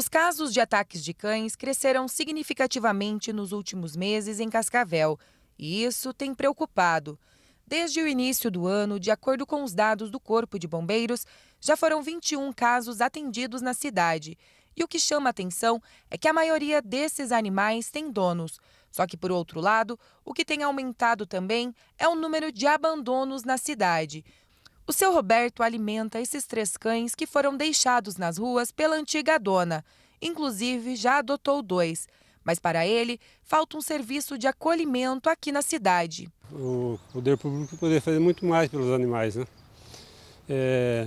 Os casos de ataques de cães cresceram significativamente nos últimos meses em Cascavel, e isso tem preocupado. Desde o início do ano, de acordo com os dados do Corpo de Bombeiros, já foram 21 casos atendidos na cidade. E o que chama atenção é que a maioria desses animais tem donos. Só que, por outro lado, o que tem aumentado também é o número de abandonos na cidade. O seu Roberto alimenta esses três cães que foram deixados nas ruas pela antiga dona. Inclusive, já adotou dois. Mas para ele, falta um serviço de acolhimento aqui na cidade. O poder público poderia fazer muito mais pelos animais, né? É,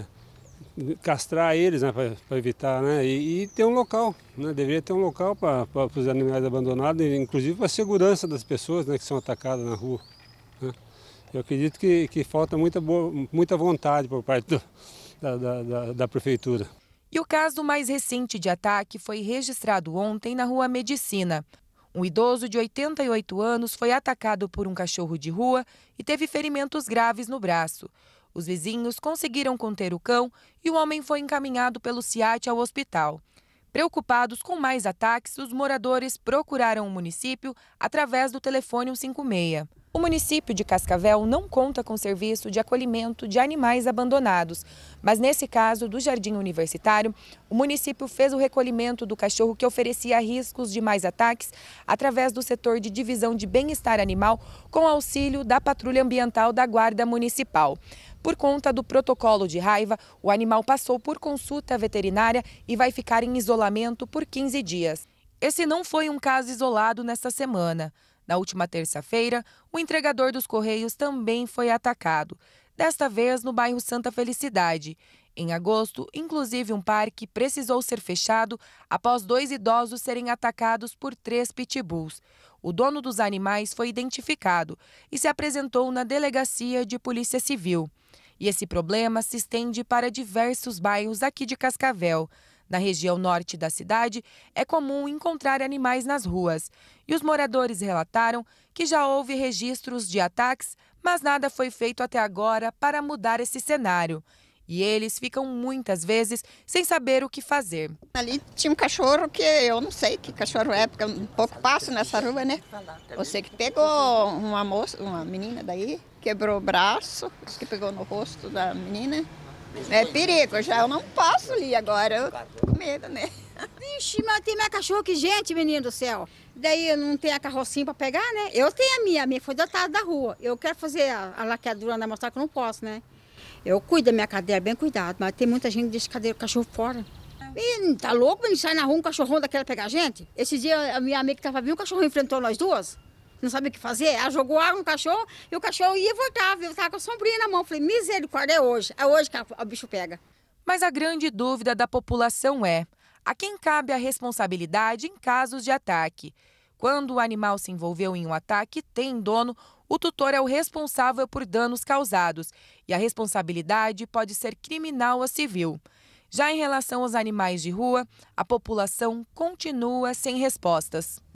castrar eles, né, para evitar, né? E, e, ter um local, né? Deveria ter um local para os animais abandonados, inclusive para a segurança das pessoas, né, que são atacadas na rua. Eu acredito que, que falta muita, boa, muita vontade por parte do, da, da, da, da prefeitura. E o caso mais recente de ataque foi registrado ontem na Rua Medicina. Um idoso de 88 anos foi atacado por um cachorro de rua e teve ferimentos graves no braço. Os vizinhos conseguiram conter o cão e o homem foi encaminhado pelo SIAT ao hospital. Preocupados com mais ataques, os moradores procuraram o município através do telefone 156. O município de Cascavel não conta com serviço de acolhimento de animais abandonados, mas nesse caso do Jardim Universitário, o município fez o recolhimento do cachorro que oferecia riscos de mais ataques através do setor de divisão de bem-estar animal com auxílio da Patrulha Ambiental da Guarda Municipal. Por conta do protocolo de raiva, o animal passou por consulta veterinária e vai ficar em isolamento por 15 dias. Esse não foi um caso isolado nesta semana. Na última terça-feira, o entregador dos Correios também foi atacado, desta vez no bairro Santa Felicidade. Em agosto, inclusive, um parque precisou ser fechado após dois idosos serem atacados por três pitbulls. O dono dos animais foi identificado e se apresentou na delegacia de Polícia Civil. E esse problema se estende para diversos bairros aqui de Cascavel. Na região norte da cidade, é comum encontrar animais nas ruas. E os moradores relataram que já houve registros de ataques, mas nada foi feito até agora para mudar esse cenário. E eles ficam muitas vezes sem saber o que fazer. Ali tinha um cachorro que eu não sei que cachorro é, porque um pouco passo nessa rua, né? Você que pegou uma moça, uma menina daí, quebrou o braço, que pegou no rosto da menina, é perigo, já eu não posso ali agora, eu tô com medo, né? Vixe, mas tem minha cachorro que gente, menino do céu. Daí eu não tenho a carrocinha pra pegar, né? Eu tenho a minha, a minha foi dotada da rua. Eu quero fazer a, a laqueadura na mostrar que eu não posso, né? Eu cuido da minha cadeira, bem cuidado, mas tem muita gente que deixa cadeira, o cachorro fora. E tá louco, menino, sai na rua um cachorrão daquela pegar gente? Esse dia a minha amiga que tava vindo, o cachorro enfrentou nós duas não sabia o que fazer. Ela jogou água no cachorro e o cachorro ia e voltava. Eu estava com a sombrinha na mão. Falei, misericórdia, é hoje. É hoje que o bicho pega. Mas a grande dúvida da população é a quem cabe a responsabilidade em casos de ataque. Quando o animal se envolveu em um ataque tem dono, o tutor é o responsável por danos causados e a responsabilidade pode ser criminal ou civil. Já em relação aos animais de rua, a população continua sem respostas.